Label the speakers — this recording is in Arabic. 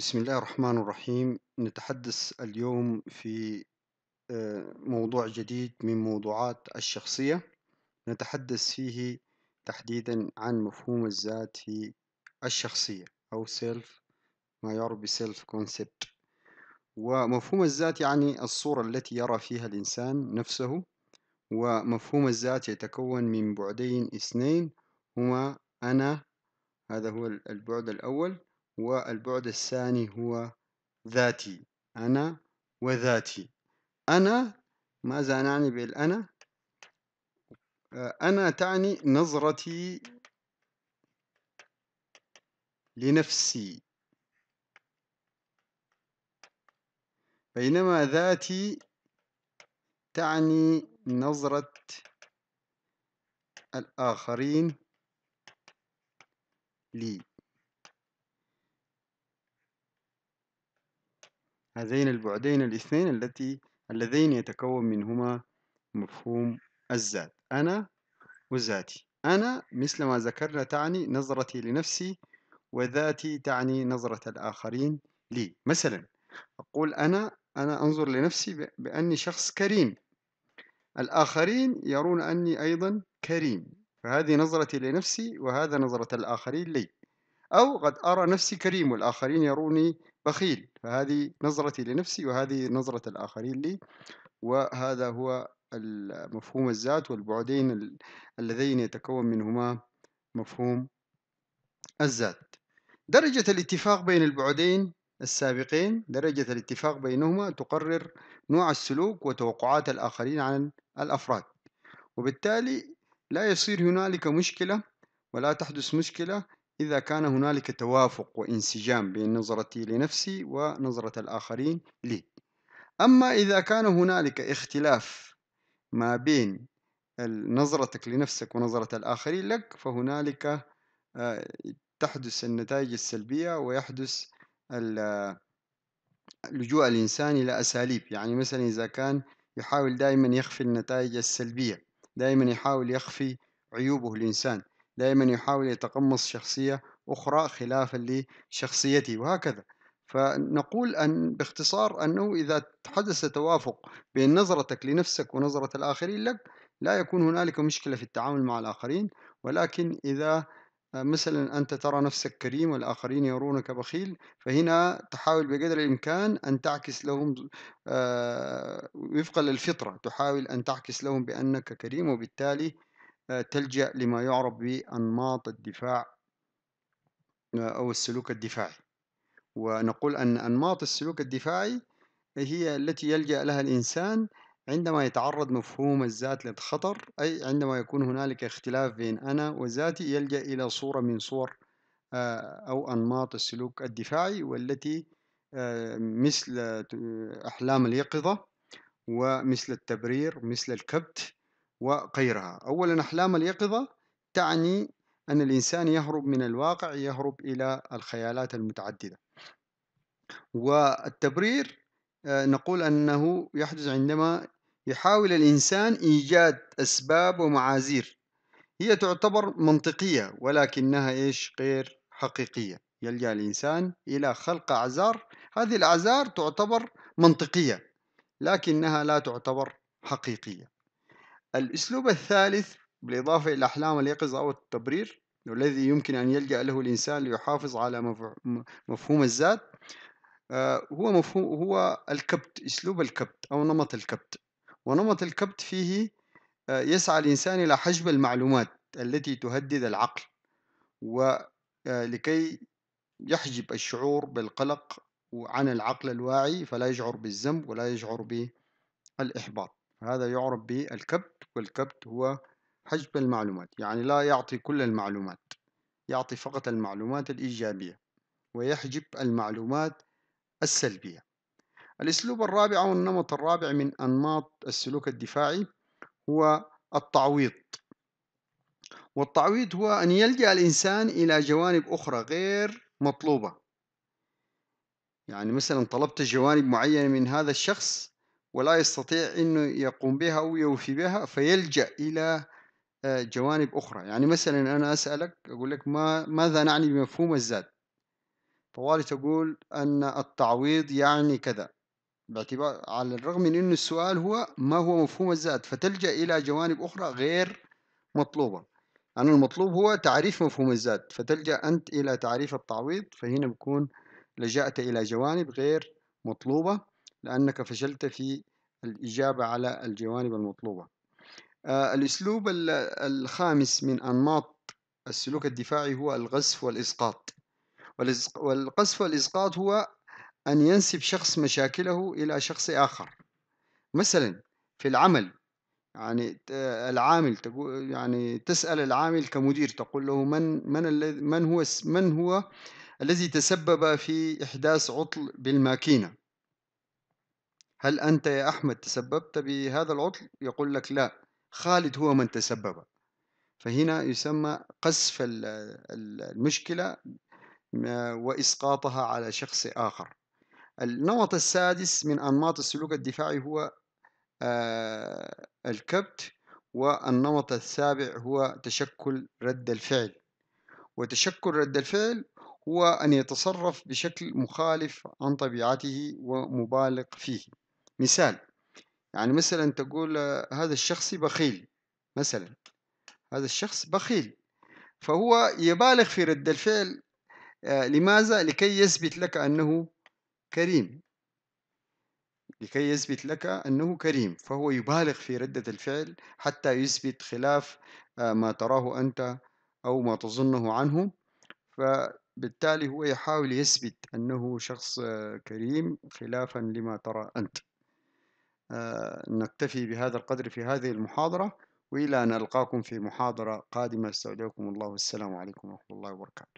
Speaker 1: بسم الله الرحمن الرحيم نتحدث اليوم في آه، موضوع جديد من موضوعات الشخصية نتحدث فيه تحديدا عن مفهوم الذات في الشخصية أو سيلف ما يعرف بسيلف كونسبت ومفهوم الذات يعني الصورة التي يرى فيها الإنسان نفسه ومفهوم الذات يتكون من بعدين اثنين هما أنا هذا هو البعد الأول والبعد الثاني هو ذاتي أنا وذاتي أنا ماذا نعني بالأنا؟ آه، أنا تعني نظرتي لنفسي بينما ذاتي تعني نظرة الآخرين لي هذين البعدين الاثنين التي اللذين يتكون منهما مفهوم الذات أنا وذاتي أنا مثل ما ذكرنا تعني نظرتي لنفسي وذاتي تعني نظرة الآخرين لي مثلا أقول أنا أنا أنظر لنفسي بأني شخص كريم الآخرين يرون أني أيضا كريم فهذه نظرتي لنفسي وهذا نظرة الآخرين لي أو قد أرى نفسي كريم والآخرين يروني بخيل فهذه نظرتي لنفسي وهذه نظرة الآخرين لي وهذا هو مفهوم الذات والبعدين اللذين يتكون منهما مفهوم الذات درجة الاتفاق بين البعدين السابقين درجة الاتفاق بينهما تقرر نوع السلوك وتوقعات الآخرين عن الأفراد وبالتالي لا يصير هنالك مشكلة ولا تحدث مشكلة إذا كان هنالك توافق وانسجام بين نظرتي لنفسي ونظرة الآخرين لي أما إذا كان هنالك اختلاف ما بين نظرتك لنفسك ونظرة الآخرين لك فهنالك آه، تحدث النتائج السلبية ويحدث لجوء الإنسان إلى أساليب يعني مثلا إذا كان يحاول دائما يخفي النتائج السلبية دائما يحاول يخفي عيوبه الإنسان دائما يحاول يتقمص شخصية أخرى خلافا لشخصيته وهكذا فنقول أن باختصار أنه إذا حدث توافق بين نظرتك لنفسك ونظرة الآخرين لك لا يكون هنالك مشكلة في التعامل مع الآخرين ولكن إذا آه، مثلا أنت ترى نفسك كريم والآخرين يرونك بخيل فهنا تحاول بقدر الإمكان أن تعكس لهم آه، وفقا للفطرة تحاول أن تعكس لهم بأنك كريم وبالتالي آه، تلجأ لما يعرف بأنماط الدفاع آه، أو السلوك الدفاعي ونقول أن أنماط السلوك الدفاعي هي التي يلجأ لها الإنسان عندما يتعرض مفهوم الذات للخطر أي عندما يكون هنالك اختلاف بين أنا وذاتي يلجأ إلى صورة من صور آه، أو أنماط السلوك الدفاعي والتي مثل أحلام اليقظة ومثل التبرير مثل الكبت وغيرها أولا أحلام اليقظة تعني أن الإنسان يهرب من الواقع يهرب إلى الخيالات المتعددة والتبرير آه، نقول أنه يحدث عندما يحاول الإنسان إيجاد أسباب ومعاذير هي تعتبر منطقية ولكنها إيش غير حقيقية يلجأ الإنسان إلى خلق أعذار هذه الأعذار تعتبر منطقية لكنها لا تعتبر حقيقية الأسلوب الثالث بالإضافة إلى أحلام اليقظة أو التبرير والذي يمكن أن يلجأ له الإنسان ليحافظ على مفهوم الذات آه، هو مفهوم هو الكبت أسلوب الكبت أو نمط الكبت ونمط الكبت فيه آه، يسعى الإنسان إلى حجب المعلومات التي تهدد العقل ولكي آه، يحجب الشعور بالقلق عن العقل الواعي فلا يشعر بالذنب ولا يشعر بالإحباط هذا يعرف بالكبت والكبت هو حجب المعلومات يعني لا يعطي كل المعلومات يعطي فقط المعلومات الإيجابية ويحجب المعلومات السلبية الأسلوب الرابع أو النمط الرابع من أنماط السلوك الدفاعي هو التعويض والتعويض هو أن يلجأ الإنسان إلى جوانب أخرى غير مطلوبة يعني مثلا طلبت جوانب معينة من هذا الشخص ولا يستطيع أنه يقوم بها أو يوفي بها فيلجأ إلى آه، جوانب أخرى يعني مثلا أنا أسألك أقول لك ما ماذا نعني بمفهوم الزاد طوالي تقول أن التعويض يعني كذا باعتبار على الرغم من أن السؤال هو ما هو مفهوم الزاد فتلجأ إلى جوانب أخرى غير مطلوبة أنا المطلوب هو تعريف مفهوم الزاد فتلجأ أنت إلى تعريف التعويض فهنا بكون لجأت إلى جوانب غير مطلوبة لأنك فشلت في الإجابة على الجوانب المطلوبة آه، الأسلوب الخامس من أنماط السلوك الدفاعي هو القذف والإسقاط والقذف والإسقاط هو أن ينسب شخص مشاكله إلى شخص آخر مثلا في العمل يعني العامل تقول يعني تسأل العامل كمدير تقول له من من الذي من هو من هو الذي تسبب في إحداث عطل بالماكينة هل أنت يا أحمد تسببت بهذا العطل؟ يقول لك لا خالد هو من تسبب فهنا يسمى قذف المشكلة وإسقاطها على شخص آخر النمط السادس من أنماط السلوك الدفاعي هو آه، الكبت والنمط السابع هو تشكل رد الفعل وتشكل رد الفعل هو أن يتصرف بشكل مخالف عن طبيعته ومبالغ فيه مثال يعني مثلا تقول آه، هذا الشخص بخيل مثلا هذا الشخص بخيل فهو يبالغ في رد الفعل آه، لماذا؟ لكي يثبت لك أنه كريم لكي يثبت لك أنه كريم فهو يبالغ في ردة الفعل حتى يثبت خلاف آه، ما تراه أنت أو ما تظنه عنه فبالتالي هو يحاول يثبت أنه شخص كريم خلافا لما ترى أنت آه، نكتفي بهذا القدر في هذه المحاضرة وإلى أن ألقاكم في محاضرة قادمة استودعكم الله والسلام عليكم ورحمة الله وبركاته